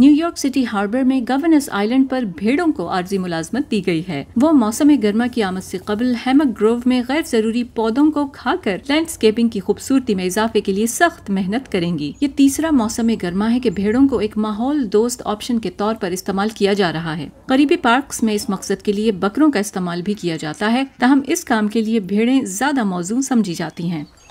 New York city harbour में Governors island पर भेड़ों को आर्जी मुलाजमत दी गई है वो मौसम गर्मा की आमद से कबल हेमक ग्रोव में गैर जरूरी पौधों को खाकर लैंडस्केपिंग की खूबसूरती में इजाफे के लिए सख्त मेहनत करेंगी ये तीसरा मौसम गर्मा है की भेड़ों को एक माहौल दोस्त ऑप्शन के तौर पर इस्तेमाल किया जा रहा है करीबी पार्क में इस मकसद के लिए बकरों का इस्तेमाल भी किया जाता है तहम इस काम के लिए भेड़ें ज्यादा मौजूद समझी जाती हैं